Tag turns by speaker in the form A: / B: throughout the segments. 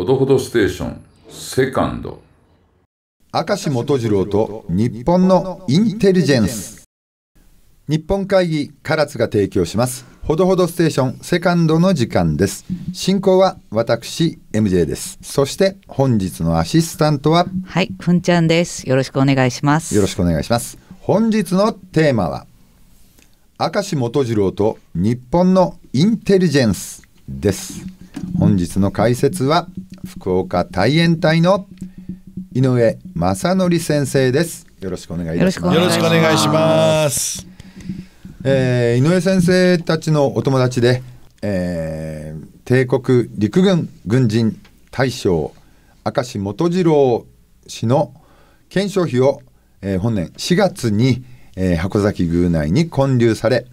A: ほどほどステーションセカンド明石元次郎と日本のインテリジェンス日本会議唐津が提供しますほどほどステーションセカンドの時間です進行は私 MJ ですそして本日のアシスタントははいふんちゃんですよろしくお願いしますよろしくお願いします本日のテーマは明石元次郎と日本のインテリジェンスです本日の解説は福岡大円隊の井上正則先生ですよろしくお願いしますよろしくお願いしますえー、井上先生たちのお友達で、えー、帝国陸軍軍人大将明石元次郎氏の顕彰費を、えー、本年4月に、えー、箱崎宮内に建立され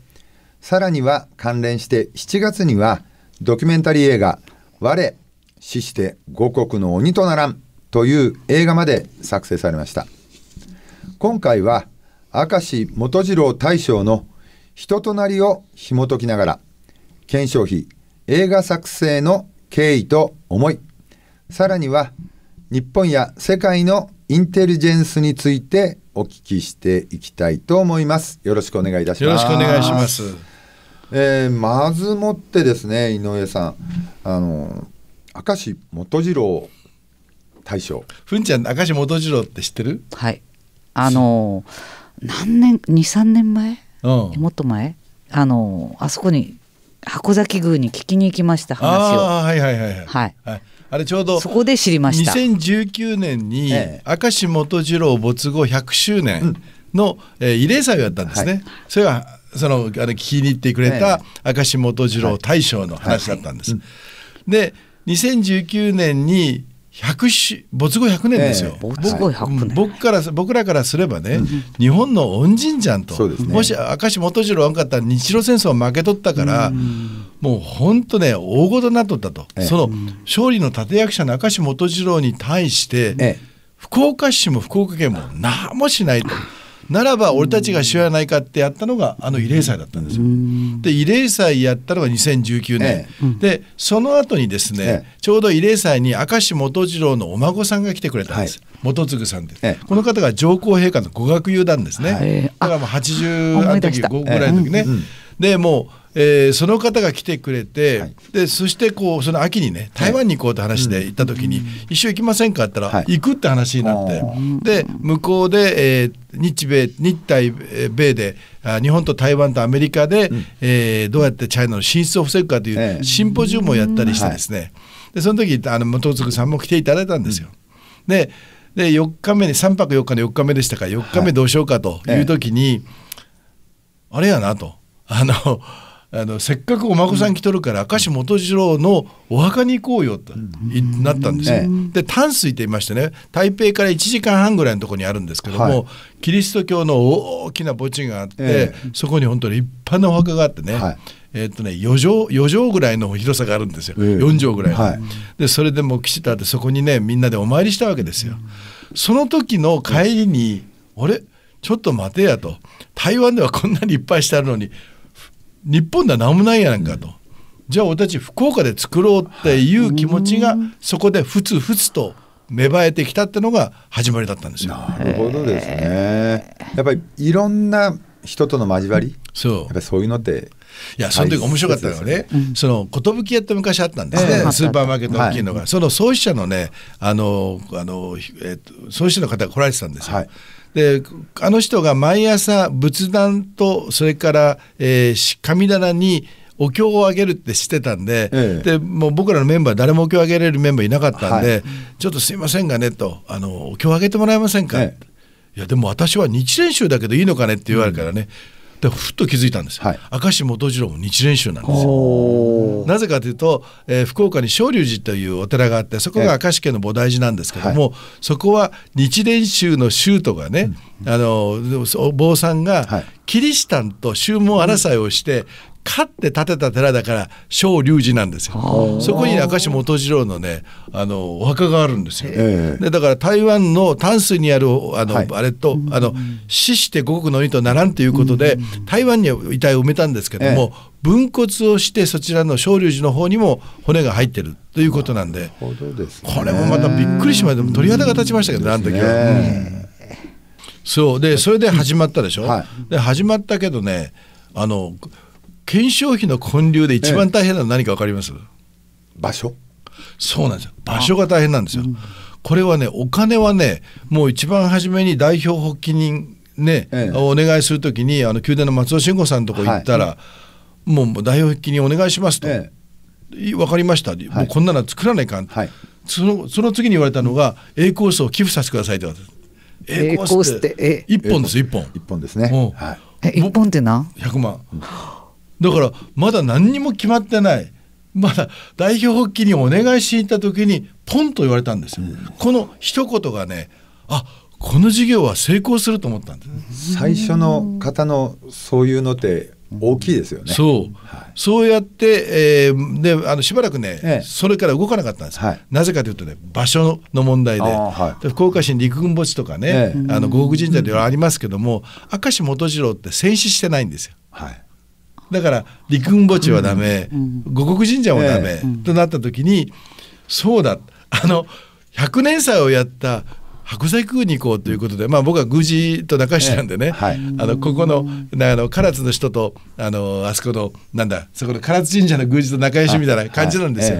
A: さらには関連して7月にはドキュメンタリー映画、我、死して五国の鬼とならんという映画まで作成されました。今回は、明石元次郎大将の人となりを紐解きながら、検証費、映画作成の経緯と思い、さらには、日本や世界のインテリジェンスについてお聞きしていきたいと思います。よろしくお願いいたします。よろしくお願いします。えー、まずもってですね井上さんあの明石元次郎大将
B: ふんちゃん明石元次郎って知ってるはいあの何年23年前、うん、もっと前あのあそこに箱崎宮に聞きに行きました話をはいはいはいはい、はいはいあれちょうどそこで知りました2019年に明石元次郎没後100周年の、ええ慰霊祭をやったんですね、はい、それはそのあれ聞きに行ってくれた明石元次郎大将の話だったんです。で2019年に100没後100年ですよ、えー、僕から僕らからすればね、うん、日本の恩人じゃんと、ね、もし明石元次郎がかったら日露戦争負け取ったから、うん、もう本当ね大ごとになっとったと、えー、その勝利の立役者の明石元次郎に対して、えー、福岡市も福岡県も何もしないと。ならば俺たちが主ようやないかってやったのがあの慰霊祭だったんですよ。で慰霊祭やったのが2019年、ええ、でその後にですね、え、ちょうど慰霊祭に明石元次郎のお孫さんが来てくれたんです、はい、元次さんです、この方が上皇陛下の語学友団ですね、はい、だからもう80あの時5ぐらいの時ね、うんうん、でもうえー、その方が来てくれて、はい、でそしてこうその秋にね台湾に行こうって話で行った時に、はい、一緒行きませんかって言ったら、行くって話になってで向こうで、えー、日米日対米で日本と台湾とアメリカで、うん、えー、どうやってチャイナの進出を防ぐかというシンポジウムをやったりしてですね、でその時あの元次さんも来ていただいたんですよ。うん、でで4日目に3泊4日の4日目でしたから4日目どうしようかという時に、はいあれやなとあのあのせっかくお孫さん来とるから明石元次郎のお墓に行こうよと、なったんですよ。で淡水って言いましてね台北から1時間半ぐらいのとこにあるんですけども、はい、キリスト教の大きな墓地があって、えー、そこに本当に立派なお墓があってね、はい、えっとね4畳 ,4 畳ぐらいの広さがあるんですよ、4畳ぐらいの、はい、でそれでもう岸田ってそこにねみんなでお参りしたわけですよ。その時の帰りに、あれちょっと待てやと台湾ではこんなにいっぱいしてあるのに日本では何もないやなんかと。じゃあ俺たち福岡で作ろうっていう気持ちがそこでふつふつと芽生えてきたってのが始まりだったんですよ。な
A: るほどですね。やっぱりいろんな人との交わり、そうやっぱそういうのっていやその時面白かったのはね、
B: その寿屋って昔あったんですね、スーパーマーケット大きいのが、その創始者のねあのあの、えと創始者の方が来られてたんですよ、はい、であの人が毎朝仏壇とそれから、えー、神棚にお経をあげるって知ってたんでええ、でもう僕らのメンバー誰もお経をあげれるメンバーいなかったんで、はい、ちょっとすいませんがねとあのお経をあげてもらえませんか、え、いやでも私は日蓮宗だけどいいのかねって言われるからね、うんでふっと気づいたんですよ、はい、明石元次郎も日蓮宗なんですよなぜかというと、えー、福岡に昇龍寺というお寺があってそこが明石家の菩提寺なんですけども、はい、そこは日蓮宗の宗徒がね、うん、あのお坊さんがキリシタンと宗門争いをして、勝って建てた寺だから小龍寺なんですよそこに明石元次郎のねあのお墓があるんですよ、えー、でだから台湾の淡水にあるあの、はい、あれとあの死して五穀の鬼とならんということで台湾に遺体を埋めたんですけども、えー分骨をしてそちらの昇龍寺の方にも骨が入ってるということなんで、ね、これもまたびっくりしました鳥肌が立ちましたけど、あの時は。そうでそれで始まったでしょ、はい、で始まったけどねあの検証費の混流で一番大変なのは何か分かります、場所そうなんですよ場所が大変なんですよ。うん、これはねお金はねもう一番初めに代表発起人ね、ええ、お願いするときにあの宮殿の松尾慎吾さんとこ行ったら、はい、もう代表発起人お願いしますと、ええ、分かりました、はい、もうこんなの作らないかん、はい、そのその次に言われたのが、うん、A コースを寄付させてくださいって言われた A コースって1本です1本1本ですね、はい、1本ってな100万、だからまだ何にも決まってないまだ代表復帰にお願いしに行った時にポンと言われたんですよ。うん、この一言がねあこの事業は成功すると思ったんです最初の方のそういうのって大きいですよね。そう、はい、そうやって、えー、であのしばらくね、ええ、それから動かなかったんです、はい、なぜかというとね場所の問題で、はい、福岡市に陸軍墓地とかね、あの護国神社ではありますけども、明石元次郎って戦死してないんですよ。はいだから陸軍墓地はダメ、護国神社もダメ、となった時にそうだあの100年祭をやった白石宮に行こうということで、まあ、僕は宮司と中市なんでね、えはい、あのここのあの唐津の人とあのあそこのなんだそこの唐津神社の宮司と仲良しみたいな感じなんですよ。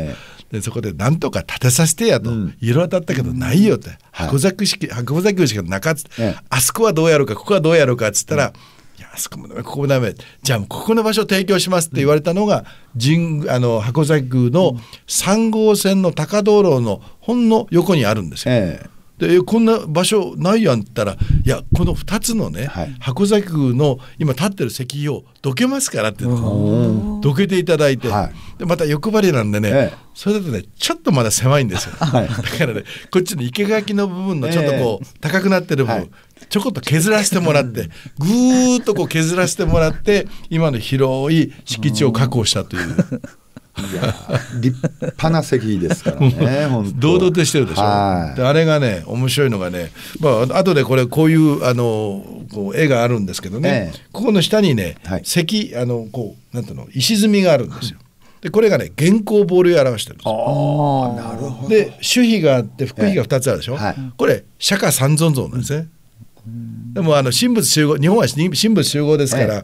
B: でそこでなんとか建てさせてやと、うん、色当たったけどないよって、うん、白菜式白菜なかっつって、あそこはどうやろうかここはどうやろうかっつったら、うそこもダメここもダメじゃあここの場所提供しますって言われたのが神あの箱崎宮の3号線の高道路のほんの横にあるんですよ。ええでこんな場所ないやんったらいやこの2つのね、はい、箱崎宮の今立ってる石碑をどけますからってどけていただいて、はい、でまた欲張りなんでね、ええ、それだとねちょっとまだ狭いんですよ、はい、だからねこっちの生垣の部分のちょっとこう、え、高くなってる部分、ちょこっと削らせてもらって ぐーっとこう削らせてもらって今の広い敷地を確保したという。いや立派な席ですからね 堂々としてるでしょ、はあれがね面白いのがね、まあ後でこれこういうあのこう絵があるんですけどね、ええ、ここの下にね、はい、石あのこうなんていうの石積みがあるんですよ。でこれがね原稿ボールを表してるんですよ。あなるほどで守秘があって副秘が2つあるでしょ、はい、これ釈迦三尊像なんですね。でもあの神仏集合日本は神仏集合ですから、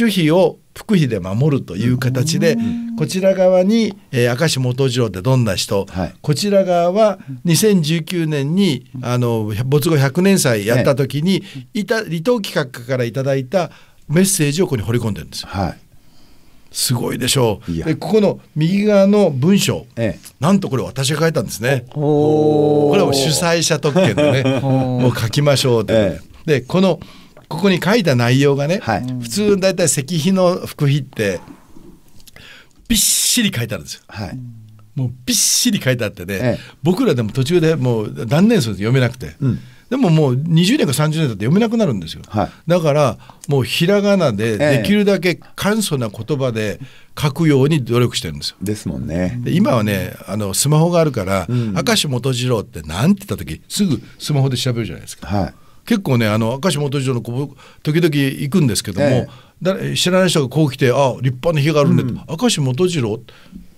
B: 守秘を福秘で守るという形で、こちら側に、えー、明石元次郎ってどんな人、はい、こちら側は2019年にあの没後100年祭やった時に、いた離島企画から頂いたメッセージをここに彫り込んでるんですよ。はいすごいでしょうでここの右側の文章、ええ、なんとこれ私が書いたんですねこれは主催者特権でね もう書きましょうって、ええ、でこのここに書いた内容がね、はい、普通大体石碑の副碑ってびっしり書いてあるんですよ。はいもうびっしり書いてあってね、ええ、僕らでも途中でもう断念するんです読めなくて、うん、でももう20年か30年だって読めなくなるんですよ、はい、だからもうひらがなでできるだけ簡素な言葉で書くように努力してるんですよですもんね今はねあのスマホがあるから、うん、明石元次郎って何て言った時すぐスマホで調べるじゃないですか、はい、結構ねあの明石元次郎の時々行くんですけども、ええ、知らない人がこう来てあ立派な日があるね、うん、明石元次郎こ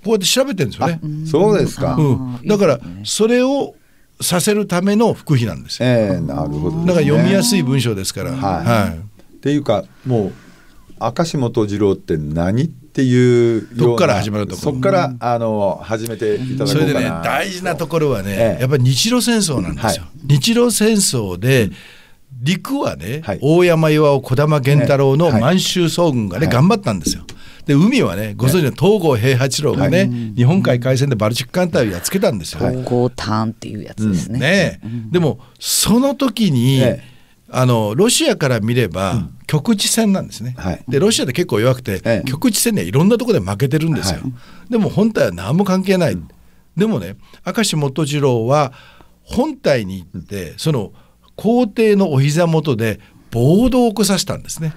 B: うやって調べてるんですよね。そうですか、うん、だからそれをさせるための副費なんですよ、えー、なるほど、ね、だから読みやすい文章ですから、はい、はい、っていうか
A: もう明石元次郎って何っていうそっから始まるところそこから、
B: あの始めていただそれでね大事なところはね、やっぱり日露戦争なんですよ、はい、日露戦争で、陸はね、はい、大山岩尾児玉源太郎の満州総軍がね、頑張ったんですよ、で海はねご存知の東郷平八郎がね、はい、日本海海戦でバルチック艦隊をやっつけたんですよ。東郷ターンっていうやつですね。うん、ねでもその時に、あのロシアから見れば、局地戦なんですね、はい、でロシアって結構弱くて、ええ、局地戦にはいろんなところで負けてるんですよ、はい、でも本体は何も関係ない、うん、でもね明石元次郎は本体に行って、うん、その皇帝のお膝元で暴動を起こさせたんですね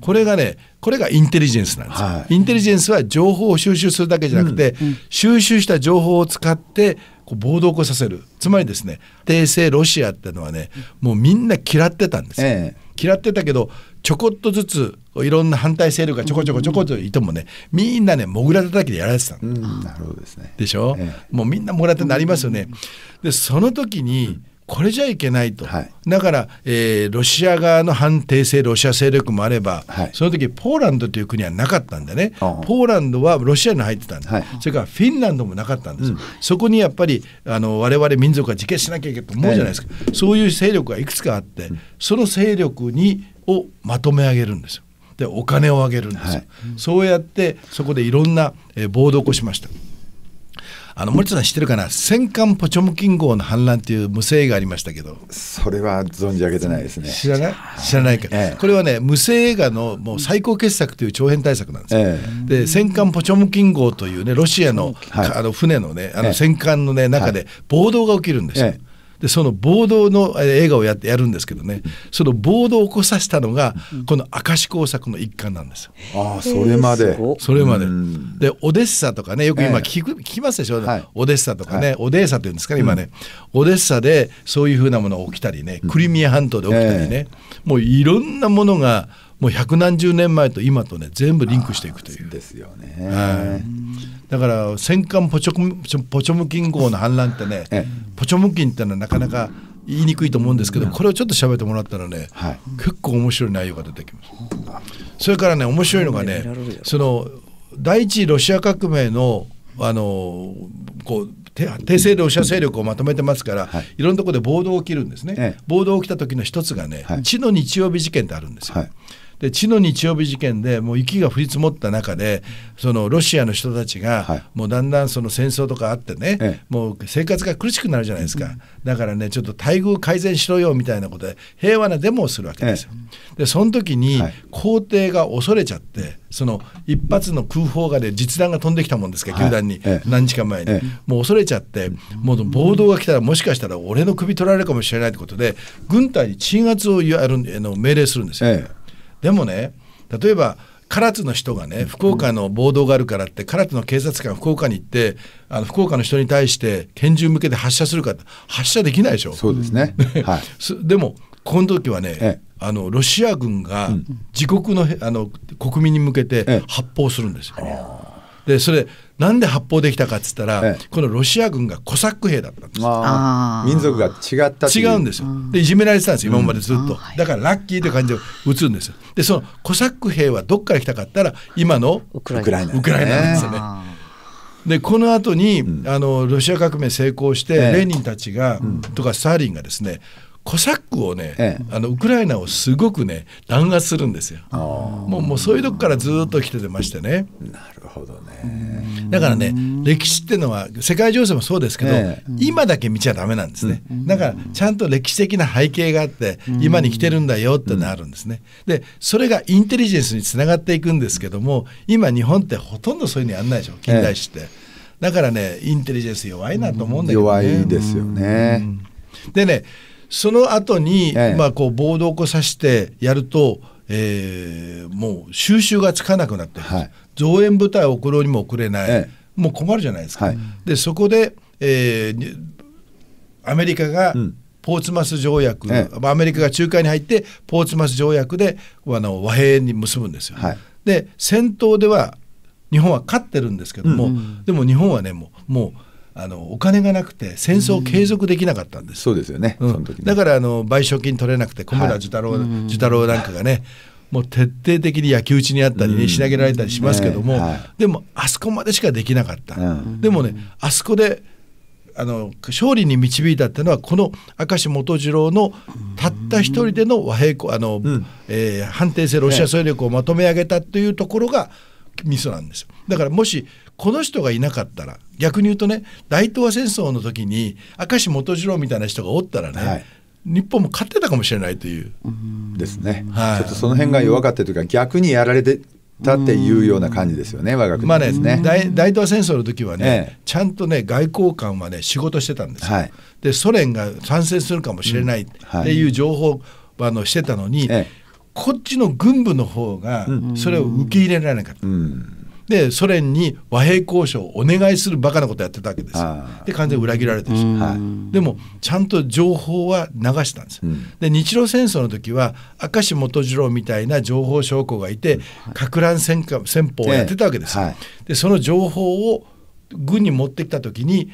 B: これがねこれがインテリジェンスなんです、はい、インテリジェンスは情報を収集するだけじゃなくて、うんうん、収集した情報を使ってこう暴動を起こさせるつまりですね帝政ロシアってのはねもうみんな嫌ってたんです、ええ、嫌ってたけどちょこっとずついろんな反対勢力がちょこちょこちょこっといてもね、うんみんなねもぐらたたきでやられてたの、うん、なるほどですねでしょ、ええ、もうみんなもぐらたになりますよねでその時に、うんこれじゃいけないと、はい、だから、えー、ロシア側の反帝政ロシア勢力もあれば、はい、その時ポーランドという国はなかったんでね、ポーランドはロシアに入ってたんで、はい、それからフィンランドもなかったんです、うん、そこにやっぱりあの我々民族は自決しなきゃいけないと思うじゃないですか、そういう勢力がいくつかあって、その勢力にをまとめ上げるんですよ。でお金をあげるんですよ、そうやってそこでいろんな、えー、暴動を起こしました。あの森田さん知ってるかな戦艦ポチョムキン号の反乱という無声がありましたけどそれは存じ上げてないですね知らない知らないか、ええ、これはね無声映画のもう最高傑作という長編大作なんですええ、で戦艦ポチョムキン号というねロシアのはい、あの船のねあの戦艦のね中で暴動が起きるんですよ、でその暴動の映画をやってやるんですけどねその暴動を起こさせたのがこの明石工作の一環なんですよ。あそれまでそれまで。でオデッサとかねよく今聞く、え聞きますでしょ、はい、オデッサとかね、はい、オデーサっていうんですかね今ね、うん、オデッサでそういうふうなものが起きたりねクリミア半島で起きたりね、えもういろんなものがもう百何十年前と今とね全部リンクしていくという。ですよね、はい、だから戦艦ポチョポチョムキン号の反乱ってね、ポチョムキンってのはなかなか言いにくいと思うんですけどこれをちょっと喋ってもらったらね、はい、結構面白い内容が出てきます。それからね面白いのがねその第一ロシア革命のあのこう帝政ロシア勢力をまとめてますから、はい、いろんなところで暴動を起きるんですね、ええ、暴動起きた時の一つがね、はい、地の日曜日事件ってあるんですよ。はいで地の日曜日事件でもう雪が降り積もった中でそのロシアの人たちが、もうだんだんその戦争とかあってね、もう生活が苦しくなるじゃないですか、だからねちょっと待遇改善しろよみたいなことで平和なデモをするわけですよ。え、でその時に、皇帝が恐れちゃってその一発の空砲がで実弾が飛んできたもんですから、球団に、何日間前に、もう恐れちゃってもう暴動が来たらもしかしたら俺の首取られるかもしれないということで軍隊に鎮圧をやるあの命令するんですよ。でもね例えば唐津の人がね福岡の暴動があるからって唐津の警察官福岡に行ってあの福岡の人に対して拳銃向けて発射するかって発射できないでしょそうですね、はい、でもこの時はね、ええ、あのロシア軍が自国のあの国民に向けて発砲するんですよ、ね、でそれなんで発砲できたかっつったら、ええ、このロシア軍がコサック兵だったんです民族が
A: 違った違うんですよでい
B: じめられてたんです今までずっと、うん、だからラッキーという感じで打つんですよでそのコサック兵はどっから来たかったら今のウクライナウクライナなんですよね、でこの後に、うん、あのロシア革命成功して、えレーニンたちが、うん、とかスターリンがですねコサックをね、ええ、あのウクライナをすごくね弾圧するんですよ。もうもうそういうとこからずっと来ててましてね。なるほどね。だからね歴史っていうのは世界情勢もそうですけど、え、今だけ見ちゃダメなんですね。だからちゃんと歴史的な背景があって今に来てるんだよってのあるんですね。でそれがインテリジェンスにつながっていくんですけども今日本ってほとんどそういうのやんないでしょ近代史って。だからねインテリジェンス弱いなと思うんだけど、ね、弱いですよね。でねその後に、ええ、まあこう暴動を起こさせてやると、えー、もう収拾がつかなくなって、はい、増援部隊を送ろうにも送れない、え、もう困るじゃないですか。はい、でそこで、えー、アメリカが、ポーツマス条約、ええ、アメリカが仲介に入ってポーツマス条約であの和平に結ぶんですよ、はい、で戦闘では日本は勝ってるんですけども、うん、でも日本はねもうもうあのお金がなくて戦争を継続できなかったんです、うん、そうですよね,、うん、だからあの賠償金取れなくて小村寿太郎,、はい、寿太郎なんかがねもう徹底的に焼き討ちにあったり、ね、し投げられたりしますけども、ねはい、でもあそこまでしかできなかった、でもねあそこであの勝利に導いたっていうのはこの明石元次郎のたった一人での和平あの、うん、えー、反転性ロシア勢力をまとめ上げたというところがミソなんですだからもしこの人がいなかったら逆に言うとね大東亜戦争の時に明石元次郎みたいな人がおったらね、はい日本も勝ってたかもしれないという。うですね、はい、ちょっとその辺が弱かっ
A: たというか逆にやられて
B: たっていうような感じですよね我が国、ね、まあね大大東亜戦争の時はね、ええ、ちゃんとね外交官はね仕事してたんですよ。はい、でソ連が参戦するかもしれないっていう情報あのしてたのに、こっちの軍部の方がそれを受け入れられなかっ
A: た。うん
B: でソ連に和平交渉をお願いするバカなことやってたわけですで完全に裏切られてるし、はい、でもちゃんと情報は流したんです、うん、で日露戦争の時は明石元次郎みたいな情報将校がいてか乱戦戦法をやってたわけです、えーはい、でその情報を軍に持ってきた時に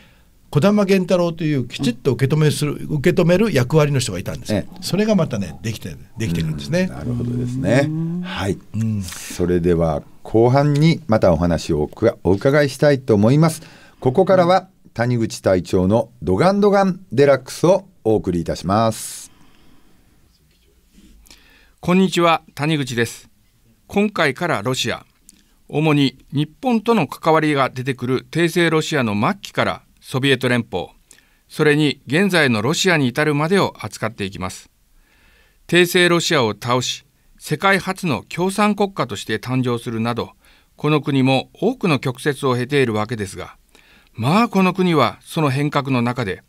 B: 児玉源太郎というきちっと受け止めする、うん、受け止める役割の人がいたんです、ええ、それがまたねできてできてるんですね、うん、なるほどですね
A: はい、うん、それでは後半にまたお話をお伺いしたいと思います。ここからは谷口隊長のドガンドガンデラックスをお送りいたします。
C: こんにちは、谷口です。今回からロシア、主に日本との関わりが出てくる帝政ロシアの末期からソビエト連邦、それに現在のロシアに至るまでを扱っていきます。帝政ロシアを倒し、世界初の共産国家として誕生するなどこの国も多くの曲折を経ているわけですがまあこの国はその変革の中で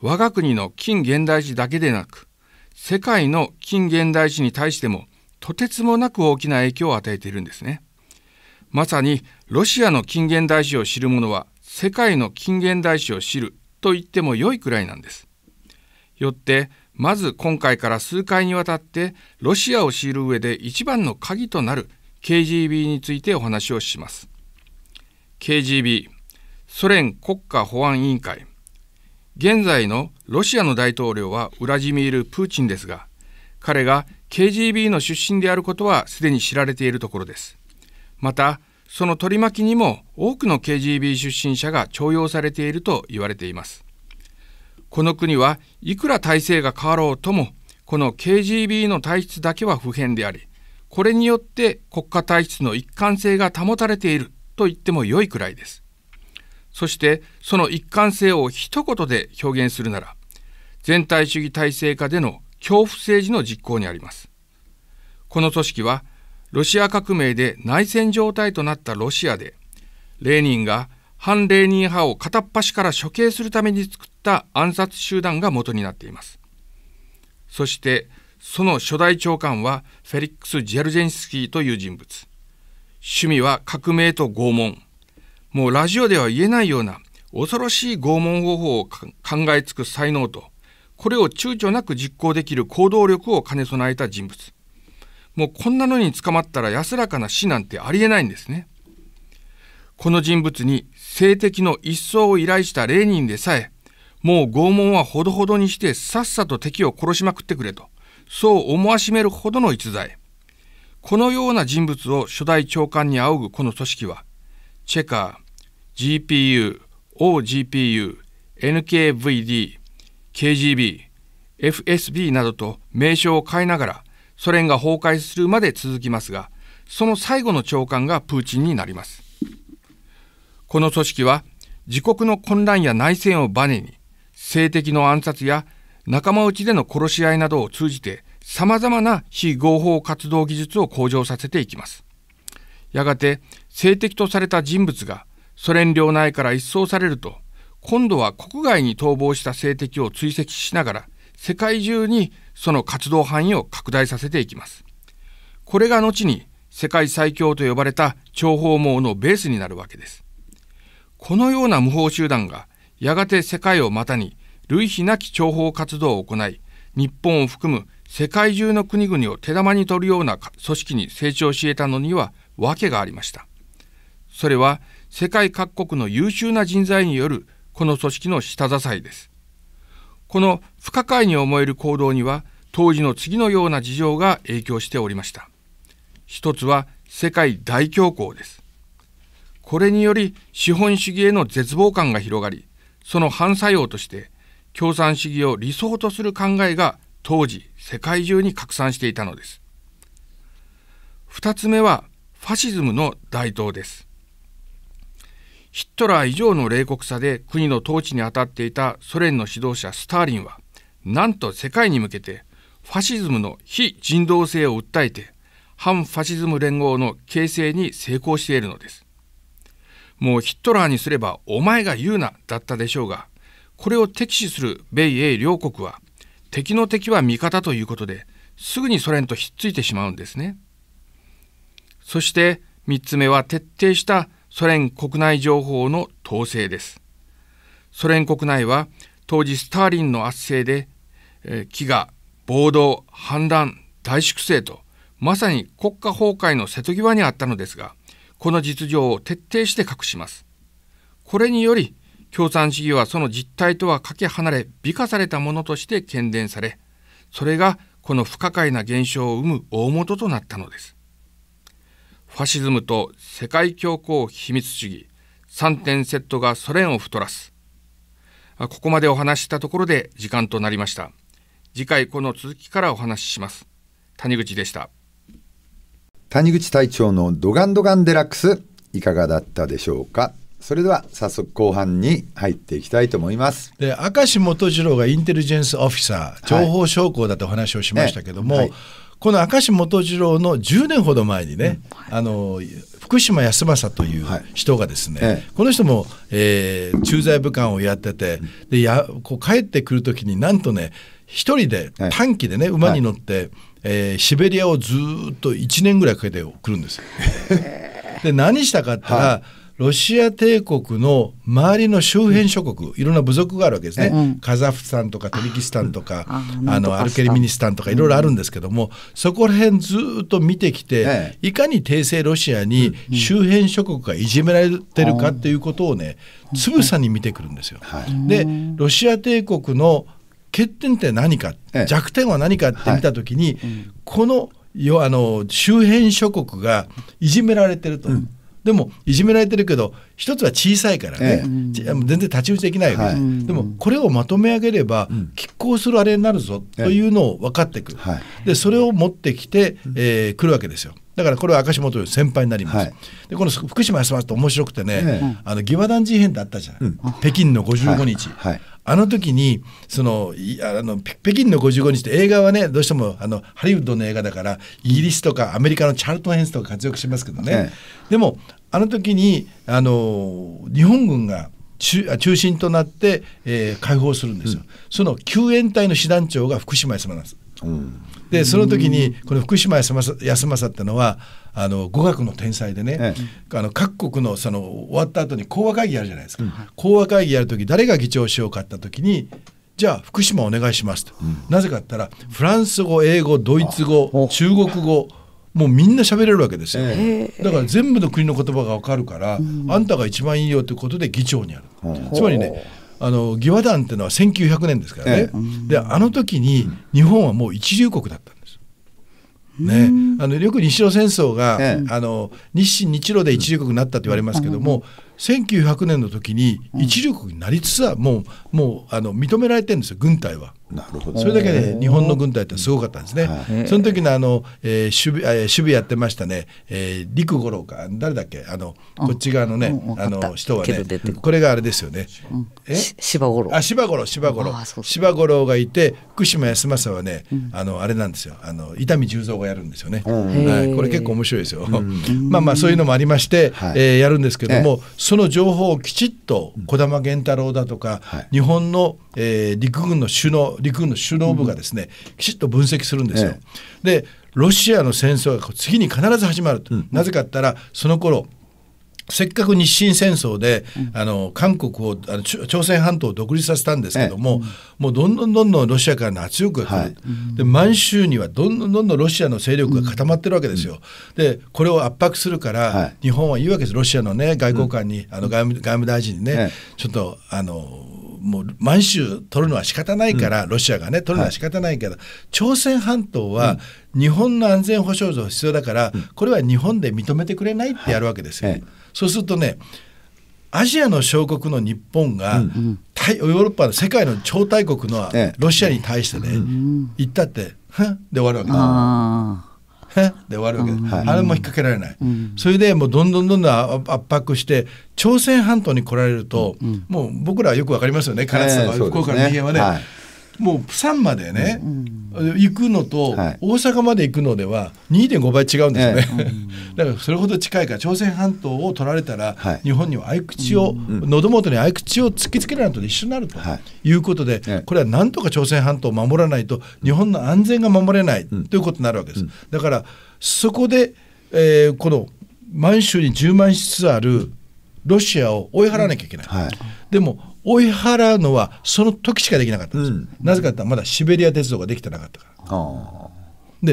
C: 我が国の近現代史だけでなく世界の近現代史に対してもとてつもなく大きな影響を与えているんですね。まさにロシアの近現代史を知る者は世界の近現代史を知ると言っても良いくらいなんです。よってまず今回から数回にわたってロシアを知る上で一番の鍵となる KGB についてお話をします。KGB ソ連国家保安委員会現在のロシアの大統領はウラジミール・プーチンですが彼が KGB の出身であることはすでに知られているところです。またその取り巻きにも多くの KGB 出身者が徴用されていると言われています。この国はいくら体制が変わろうともこの KGB の体質だけは不変でありこれによって国家体質の一貫性が保たれていると言っても良いくらいですそしてその一貫性を一言で表現するなら全体主義体制下での恐怖政治の実行にありますこの組織はロシア革命で内戦状態となったロシアでレーニンが反レーニン派を片っ端から処刑するために作った暗殺集団が元になっています。そしてその初代長官はフェリックス・ジェルジェンスキーという人物。趣味は革命と拷問。もうラジオでは言えないような恐ろしい拷問方法を考えつく才能と、これを躊躇なく実行できる行動力を兼ね備えた人物。もうこんなのに捕まったら安らかな死なんてありえないんですね。この人物に性的の一掃を依頼したレーニンでさえ、もう拷問はほどほどにしてさっさと敵を殺しまくってくれと、そう思わしめるほどの逸材。このような人物を初代長官に仰ぐこの組織は、チェカー、GPU、OGPU、NKVD、KGB、FSB などと名称を変えながらソ連が崩壊するまで続きますが、その最後の長官がプーチンになります。この組織は自国の混乱や内戦をバネに性的の暗殺や仲間内での殺し合いなどを通じて様々な非合法活動技術を向上させていきます。やがて性的とされた人物がソ連領内から一掃されると今度は国外に逃亡した性的を追跡しながら世界中にその活動範囲を拡大させていきます。これが後に世界最強と呼ばれた諜報網のベースになるわけです。このような無法集団がやがて世界を股に類比なき諜報活動を行い日本を含む世界中の国々を手玉に取るような組織に成長し得たのには訳がありました。それは世界各国の優秀な人材によるこの組織の下支えです。この不可解に思える行動には当時の次のような事情が影響しておりました。一つは世界大恐慌です。これにより資本主義への絶望感が広がり、その反作用として共産主義を理想とする考えが当時世界中に拡散していたのです。2つ目はファシズムの台頭です。ヒットラー以上の冷酷さで国の統治に当たっていたソ連の指導者スターリンは、なんと世界に向けてファシズムの非人道性を訴えて、反ファシズム連合の形成に成功しているのです。もうヒットラーにすればお前が言うなだったでしょうが、これを敵視する米英両国は、敵の敵は味方ということで、すぐにソ連とひっついてしまうんですね。そして3つ目は徹底したソ連国内情報の統制です。ソ連国内は当時スターリンの圧政で、え飢餓、暴動、反乱、大粛清とまさに国家崩壊の瀬戸際にあったのですがこの実情を徹底して隠します。これにより、共産主義はその実態とはかけ離れ、美化されたものとして喧伝され、それがこの不可解な現象を生む大元となったのです。ファシズムと世界恐慌秘密主義、三点セットがソ連を太らす。ここまでお話したところで時間となりました。次回この続きからお話しします。谷口でした。
A: 谷口隊長のドガンドガンデラックスいかがだったでしょうかそれでは早速後半に入っていきたいと思います
B: で明石元次郎がインテリジェンスオフィサー情報将校だとお話をしましたけども、はいねはい、この明石元次郎の10年ほど前にね、うん、あの福島康政という人がですね、はい、この人も、えー、駐在武官をやっててでやこう帰ってくる時になんとね一人で短期でね、馬に乗って、えー、シベリアをずっと1年ぐらいかけて送るんです。で何したかったら、はい、ロシア帝国の周りの周辺諸国、うん、いろんな部族があるわけですね、うん、カザフスタンとかトリキスタンとかあのアルケリミニスタンとかいろいろあるんですけども、うん、そこら辺ずっと見てきて、いかに帝政ロシアに周辺諸国がいじめられてるかっていうことをねつぶさに見てくるんですよ。はい、でロシア帝国の欠点って何か、ええ、弱点は何かって見た時に、はいうん、このよあの周辺諸国がいじめられてると。うんでもいじめられてるけど一つは小さいからね、ええ、全然太刀打ちできないわけ、はい、でもこれをまとめ上げれば拮抗するあれになるぞというのを分かってくる、はい、でそれを持ってきて、えー、来るわけですよだからこれは赤下という先輩になります、はい、でこの福島康政って面白くてね、ええ、あの義和団事変だったじゃない、うん、北京の55日、はい、あの時にそのあの北京の55日って映画はねどうしてもあのハリウッドの映画だからイギリスとかアメリカのチャルトン・ヘンスとか活躍しますけどね、はい、でもあの時にあの日本軍が中心となって、えー、解放するんですよ、うん、その救援隊の師団長が福島康政なんです。
A: うん、
B: でその時にこの福島康政ってのはあの語学の天才でね、あの各国のその終わった後に講和会議やるじゃないですか、講和会議やる時誰が議長しようかった時にじゃあ福島お願いしますと、なぜかったらフランス語英語ドイツ語中国語もうみんな喋れるわけですよ、だから全部の国の言葉が分かるから、あんたが一番いいよということで議長にやる、つまりねあの義和団っていうのは1900年ですからね、であの時に日本はもう一流国だったね、あのよく日露戦争が、ええ、あの日清日露で一時国になったと言われますけども、1900年の時に一力になりつつはもう,、もうあの認められてるんですよ軍隊は。なるほどそれだけで、ね、日本の軍隊ってすごかったんですね、はい、その時のあの、えー、守備、えー、守備やってましたね、えー、陸五郎か、誰だっけ、あのこっち側のね、あの人はね、これがあれですよね、うん、え芝五郎。あ芝五郎、芝五郎、芝五郎がいて、福島康政はね、うん、あのあれなんですよ、あの伊丹十三がやるんですよね、はい、これ結構面白いですよ、まあまあ、そういうのもありまして、はい、えー、やるんですけども、えーその情報をきちっと児玉源太郎だとか、はい、日本の、えー、陸軍の首脳陸軍の首脳部がですね、きちっと分析するんですよ。ええ、でロシアの戦争が次に必ず始まると、なぜかったらその頃せっかく日清戦争で、あの韓国をあの朝鮮半島を独立させたんですけども、もうどんどんどんどんロシアからの圧力が来る、で満州にはどんどんどんどんロシアの勢力が固まってるわけですよ。でこれを圧迫するから、日本は言うわけですロシアの、ね、外交官に、あの外務外務大臣にね、ちょっとあのもう満州取るのは仕方ないから、ロシアがね取るのは仕方ないから、朝鮮半島は日本の安全保障上必要だから、これは日本で認めてくれないってやるわけですよ。そうするとねアジアの小国の日本が、うん、ヨーロッパの世界の超大国のロシアに対してね、ええ、ったって「で終わるわけで終わるわけで、あれも引っ掛けられない、うん、それでもうどんどんどんどん圧迫して朝鮮半島に来られると、うん、もう僕らはよく分かりますよね唐津とか福岡の人間はね。えもうプサンまでね、行くのと大阪まで行くのでは2.5倍違うんですね、だからそれほど近いから朝鮮半島を取られたら、日本には合口を、喉元に合口を突きつけられると一緒になるということで、これはなんとか朝鮮半島を守らないと日本の安全が守れないということになるわけです。だからそこで、えー、この満州に充満しつつあるロシアを追い払わなきゃいけない、うんはい、でも追い払うのはその時しかできなかったんです、うん、なぜかと、まだシベリア鉄道ができてなかったから。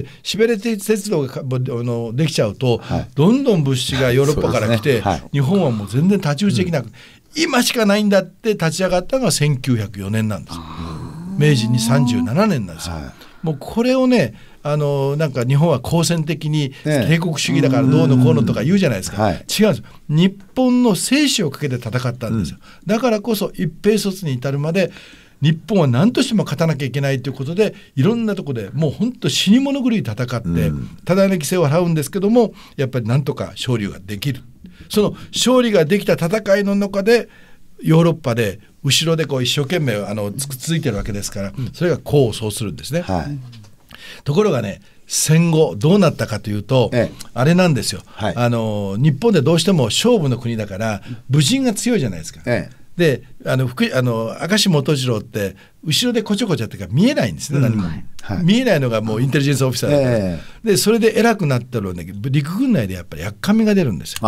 B: でシベリア鉄道がのできちゃうと、はい、どんどん物資がヨーロッパから来て、ねはい、日本はもう全然太刀打ちできなく、うん、今しかないんだって立ち上がったのが1904年なんです明治に37年なんですよ。はい、もうこれをねあのなんか日本は好戦的に帝国主義だからどうのこうのとか言うじゃないですか、はい、違うんです日本の生死をかけて戦ったんですよ、だからこそ一兵卒に至るまで日本は何としても勝たなきゃいけないということでいろんなとこでもう本当死に物狂い戦ってただの犠牲を払うんですけどもやっぱりなんとか勝利ができるその勝利ができた戦いの中でヨーロッパで後ろでこう一生懸命あのつくついてるわけですから、それが功を奏するんですね。はいところがね戦後どうなったかというと、ええ、あれなんですよ、はい、あの日本でどうしても勝負の国だから武人が強いじゃないですか。ええであの福あの明石元次郎って後ろでこちょこちょっていうか見えないんですね、うん、何も、はい、見えないのがもうインテリジェンスオフィサーえー、でそれで偉くなったら、ね、陸軍内でやっぱりやっかみが出るんですよ、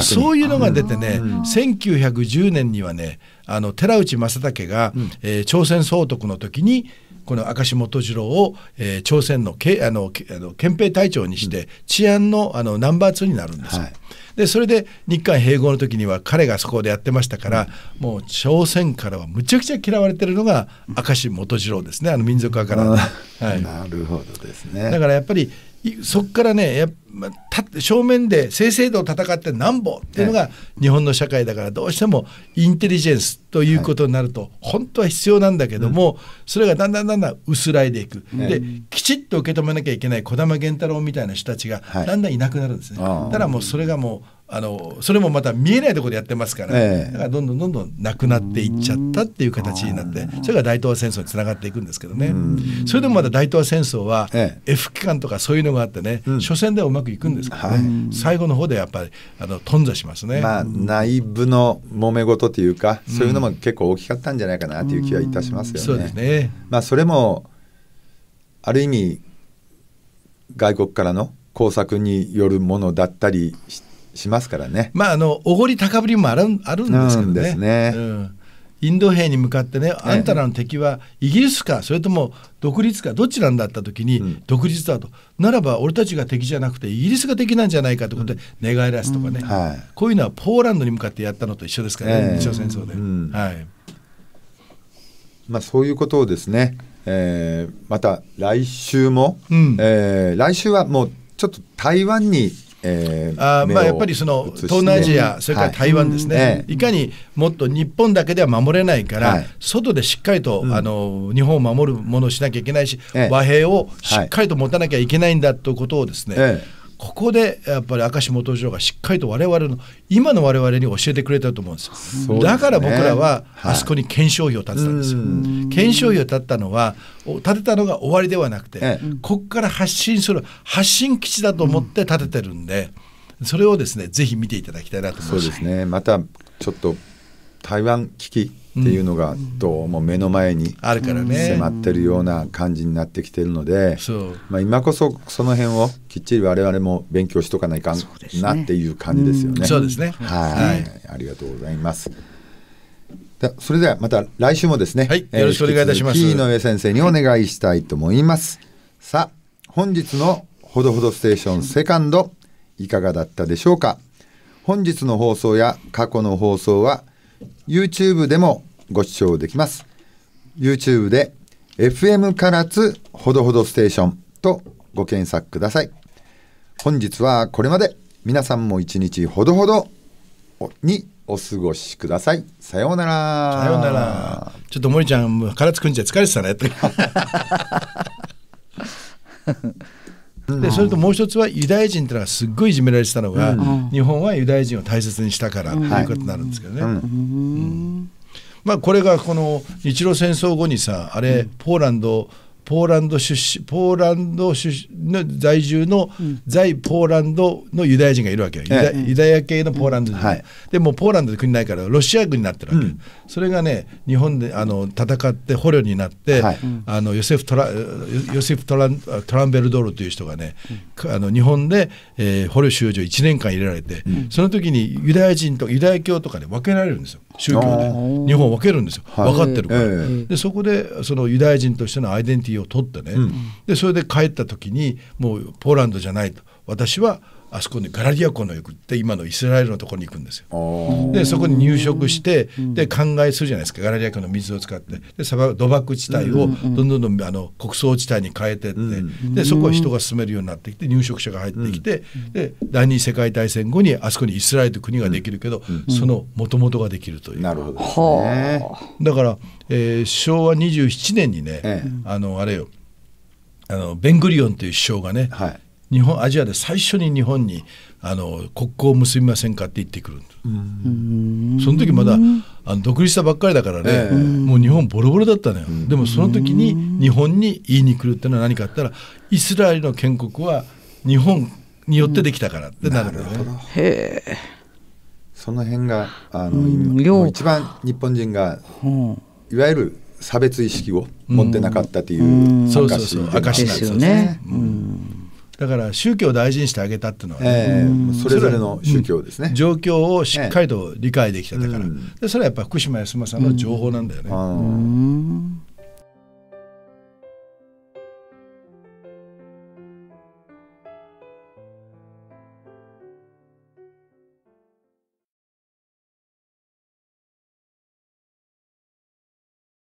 B: そういうのが出てね1910年にはねあの寺内正武が、うん、えー、朝鮮総督の時にこの明石元次郎を、えー、朝鮮のけあのあの憲兵隊長にして、治安のあのナンバー2になるんですよ。はいでそれで日韓併合の時には彼がそこでやってましたからもう朝鮮からはむちゃくちゃ嫌われてるのが明石元次郎ですねあの民族派から、はい、なるほどですねだからやっぱりそこからねやた正面で正々堂戦ってなんぼっていうのが日本の社会だからどうしてもインテリジェンスということになると本当は必要なんだけども、それがだんだんだんだん薄らいでいく、できちっと受け止めなきゃいけない児玉源太郎みたいな人たちがだんだんいなくなるんですね。だもうそれがもうあのそれもまた見えないところでやってますから、ええ、だからどんどんどんどんなくなっていっちゃったっていう形になってそれが大東亜戦争につながっていくんですけどねそれでもまだ大東亜戦争は F 機関とかそういうのがあってね、うん、初戦ではうまくいくんですけどね、最後の方でやっぱりあの頓挫しますね、まあ、内部
A: の揉め事というかそういうのも結構大きかったんじゃないかなという気はいたしますよね。そうですねまあ、それもある意味外国からの工作によるものだったりしてしますから
B: ね。まああのおごり高ぶりもあるあるんですけどね。ねうん、インド兵に向かってね、あんたらの敵はイギリスか、それとも独立か、どっちなんだった時に、独立だと、ならば俺たちが敵じゃなくて、イギリスが敵なんじゃないかということで、寝返らすとかね、はい、こういうのはポーランドに向かってやったのと一緒ですからね、日朝戦争
A: で。はいまあ、そういうことをですね、えー、また来週も、うん、えー、来週はもうちょっと台湾にえー、あまあやっぱりその東南アジア、それから台湾ですね、い、
B: かにもっと日本だけでは守れないから、外でしっかりと、あの日本を守るものをしなきゃいけないし、和平をしっかりと持たなきゃいけないんだということをですね、ここでやっぱり明石元城がしっかりと我々の今の我々に教えてくれたと思うんですよ、ね、だから僕らはあそこに検証費を立てたんですよ、検証費を立てたのは立てたのが終わりではなくて、ええ、ここから発信する発信基地だと思って立ててるんで、うん、それをですねぜひ見ていただきたいなと思いますそうです
A: ねまたちょっと台湾危機っていうのがどうも目の前に迫ってるような感じになってきてるので、まあ、今こそその辺をきっちり我々も勉強しとかないかんなっていう感じですよね。そうですねはい、ありがとうございます。それではまた来週もですね、はい、よろしくお願いいたします。井上先生にお願いしたいと思います。さあ、本日のほどほどステーションセカンドいかがだったでしょうか。本日の放送や過去の放送は YouTube でもご視聴できます。YouTube で FM 唐津ほどほどステーションとご検索ください。本日はこれまで皆さんも一日ほどほどにお過ごしください。
B: さようなら。さようなら。ちょっと森ちゃん、唐津くんじゃ疲れてたねって。でそれともう一つはユダヤ人ってのはすっごいいじめられてたのが、日本はユダヤ人を大切にしたからということになるんですけどね。まあ、これがこの日露戦争後にさあれ、ポーランド、ポーランド出身ポーランド出の在住の、在ポーランドのユダヤ人がいるわけ、えユダヤ系のポーランド人、うんはい、でもポーランドで国ないからロシア軍になってるわけ、うん、それがね日本であの戦って捕虜になって、はい、あのヨセフトラヨセフトラントランベルドールという人がね、あの日本で、えー、捕虜収容所1年間入れられて、その時にユダヤ人とユダヤ教とかで分けられるんですよ宗教で日本分けるんですよ、はい、分かってるから、え、でそこでそのユダヤ人としてのアイデンティティを取ってね、うん、でそれで帰った時にもうポーランドじゃないと私はあそこにガラリア湖の行って今のイスラエルのところに行くんですよ。でそこに入植してで考えするじゃないですかガラリア湖の水を使ってで砂漠土漠地帯をどんどんどんあの穀倉地帯に変えてってでそこは人が住めるようになってきて入植者が入ってきてで第二次世界大戦後にあそこにイスラエルという国ができるけどそのもともとができるという。なるほど、ね、だから、えー、昭和27年にね、ええ、あのあれよあのベングリオンという首相がね、はい日本アジアで最初に日本にあの国交を結びませんかって言ってくるその時まだあの独立したばっかりだからね、もう日本ボロボロだったのよ、でもその時に日本に言いに来るってのは何かあったらイスラエルの建国は日本によってできたからってなるのね、
A: へえその辺があの、今一番日本人が、いわゆる差別意識を持ってなか
B: ったという証し、そうそうそう証しなんですよね、うんだから宗教を大事にしてあげたっていうのは、ねえー、それぞれの宗教ですね、うん、状況をしっかりと理解できただから、えー、でそれはやっぱり福島康政の情報なんだよね。